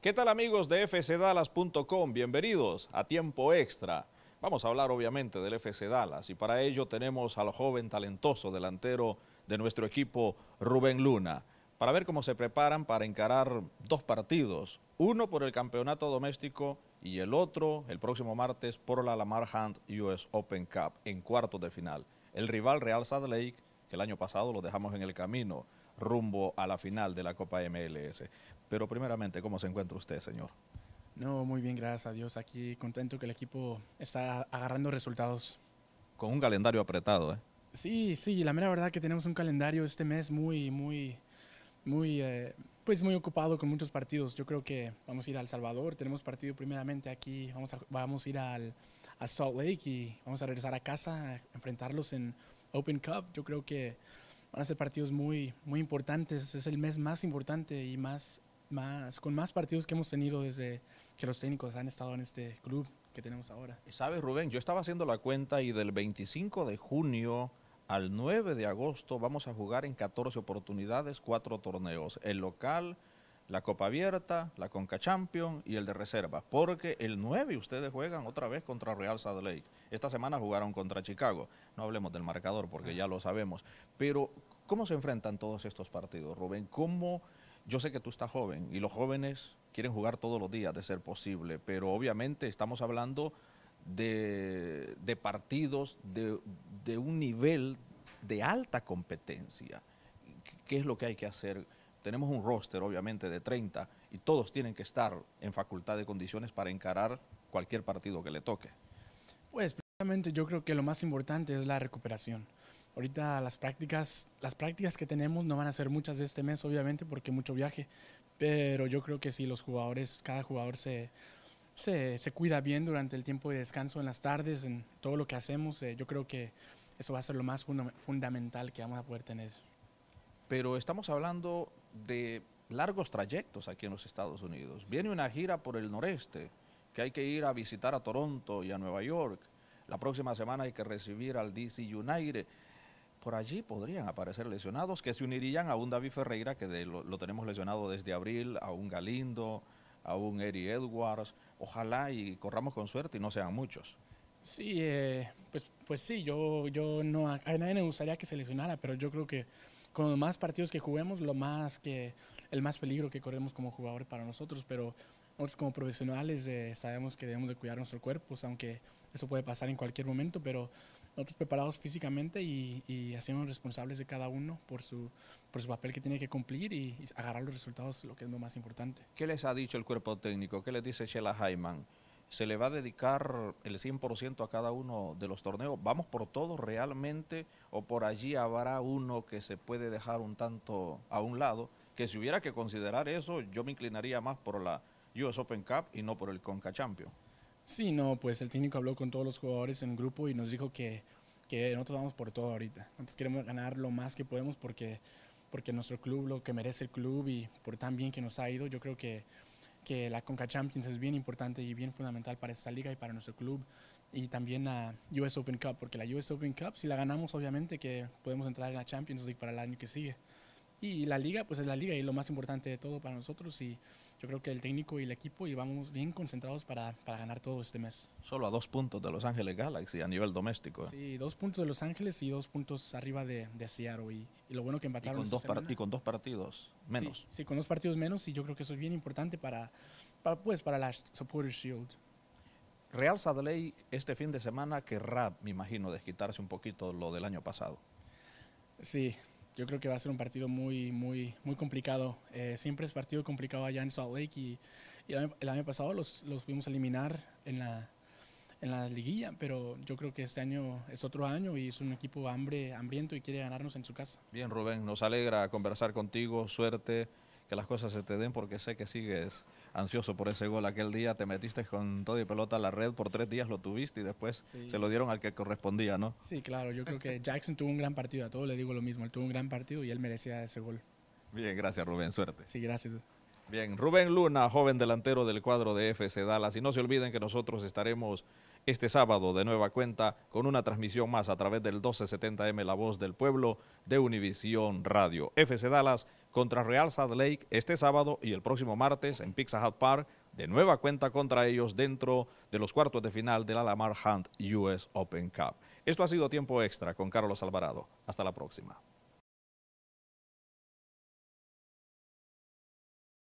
¿Qué tal amigos de fcdallas.com? Bienvenidos a Tiempo Extra. Vamos a hablar obviamente del FC Dallas y para ello tenemos al joven talentoso delantero de nuestro equipo Rubén Luna para ver cómo se preparan para encarar dos partidos, uno por el campeonato doméstico y el otro el próximo martes por la Lamar Hunt US Open Cup en cuartos de final. El rival Real Salt Lake, que el año pasado lo dejamos en el camino rumbo a la final de la Copa MLS. Pero primeramente, ¿cómo se encuentra usted, señor? No, muy bien, gracias a Dios. Aquí contento que el equipo está agarrando resultados. Con un calendario apretado, ¿eh? Sí, sí, la mera verdad que tenemos un calendario este mes muy, muy, muy, eh, pues muy ocupado con muchos partidos. Yo creo que vamos a ir al Salvador, tenemos partido primeramente aquí, vamos a, vamos a ir al, a Salt Lake y vamos a regresar a casa a enfrentarlos en Open Cup. Yo creo que van a ser partidos muy, muy importantes. Es el mes más importante y más, más, con más partidos que hemos tenido desde que los técnicos han estado en este club que tenemos ahora. Sabes, Rubén, yo estaba haciendo la cuenta y del 25 de junio al 9 de agosto vamos a jugar en 14 oportunidades, cuatro torneos, el local, la Copa Abierta, la Conca Champion y el de reserva, porque el 9 ustedes juegan otra vez contra Real Salt Lake. Esta semana jugaron contra Chicago, no hablemos del marcador porque ya lo sabemos, pero ¿cómo se enfrentan todos estos partidos, Rubén? ¿Cómo? Yo sé que tú estás joven y los jóvenes quieren jugar todos los días de ser posible, pero obviamente estamos hablando de, partidos de un nivel de alta competencia. ¿Qué es lo que hay que hacer? tenemos un roster, obviamente, de 30 y todos tienen que estar en facultad de condiciones para encarar cualquier partido que le toque. Pues precisamente yo creo que lo más importante es la recuperación. Ahorita las prácticas, las prácticas que tenemos no van a ser muchas de este mes, obviamente, porque mucho viaje, pero yo creo que si los jugadores, cada jugador se, se, cuida bien durante el tiempo de descanso en las tardes, en todo lo que hacemos, eh, yo creo que eso va a ser lo más fundamental que vamos a poder tener. Pero estamos hablando de largos trayectos aquí en los Estados Unidos. Viene una gira por el noreste, que hay que ir a visitar a Toronto y a Nueva York. La próxima semana hay que recibir al DC United. Por allí podrían aparecer lesionados que se unirían a un David Ferreira, que lo, tenemos lesionado desde abril, a un Galindo, a un Eri Edwards. Ojalá y corramos con suerte y no sean muchos. Sí, eh, pues, pues sí, yo, yo no, a nadie me gustaría que se lesionara, pero yo creo que con los más partidos que juguemos, lo más que, el más peligro que corremos como jugadores para nosotros, pero nosotros como profesionales eh, sabemos que debemos de cuidar nuestros cuerpos, aunque eso puede pasar en cualquier momento, pero nosotros preparados físicamente y, y hacemos responsables de cada uno por su, por su papel que tiene que cumplir y, agarrar los resultados, lo que es lo más importante. ¿Qué les ha dicho el cuerpo técnico? ¿Qué les dice Sheila Hyman? se le va a dedicar el 100% a cada uno de los torneos. ¿Vamos por todos realmente o por allí habrá uno que se puede dejar un tanto a un lado? Que si hubiera que considerar eso, yo me inclinaría más por la US Open Cup y no por el Conca Sí, no, pues el técnico habló con todos los jugadores en el grupo y nos dijo que, que nosotros vamos por todo ahorita. queremos ganar lo más que podemos porque, porque nuestro club, lo que merece el club y por tan bien que nos ha ido, yo creo que que la Conca Champions es bien importante y bien fundamental para esta liga y para nuestro club y también la US Open Cup, porque la US Open Cup, si la ganamos obviamente que podemos entrar en la Champions League para el año que sigue. Y la liga, pues es la liga y lo más importante de todo para nosotros. Y yo creo que el técnico y el equipo íbamos bien concentrados para, ganar todo este mes. Solo a dos puntos de Los Ángeles Galaxy a nivel doméstico. ¿eh? Sí, dos puntos de Los Ángeles y dos puntos arriba de, de Seattle. Y, lo bueno que empataron. Y con, dos, y con dos partidos menos. Sí, con dos partidos menos. Y yo creo que eso es bien importante para, pues, para la Supporter Shield. Real ley este fin de semana querrá, me imagino, desquitarse un poquito lo del año pasado. Sí, yo creo que va a ser un partido muy, muy, muy complicado. Eh, siempre es partido complicado allá en Salt Lake y, el, año, pasado los, los pudimos eliminar en la, en la liguilla, pero yo creo que este año es otro año y es un equipo hambre, hambriento y quiere ganarnos en su casa. Bien, Rubén, nos alegra conversar contigo, suerte que las cosas se te den porque sé que sigues ansioso por ese gol. Aquel día te metiste con todo y pelota a la red, por tres días lo tuviste y después se lo dieron al que correspondía, ¿no? Sí, claro, yo creo que Jackson tuvo un gran partido, a todos le digo lo mismo, él tuvo un gran partido y él merecía ese gol. Bien, gracias Rubén, suerte. Sí, gracias. Bien, Rubén Luna, joven delantero del cuadro de FC Dallas. Y no se olviden que nosotros estaremos este sábado de nueva cuenta con una transmisión más a través del 1270M La Voz del Pueblo de Univisión Radio. FC Dallas contra Real Salt Lake este sábado y el próximo martes en Pizza Hut Park de nueva cuenta contra ellos dentro de los cuartos de final del la Lamar Hunt US Open Cup. Esto ha sido Tiempo Extra con Carlos Alvarado. Hasta la próxima.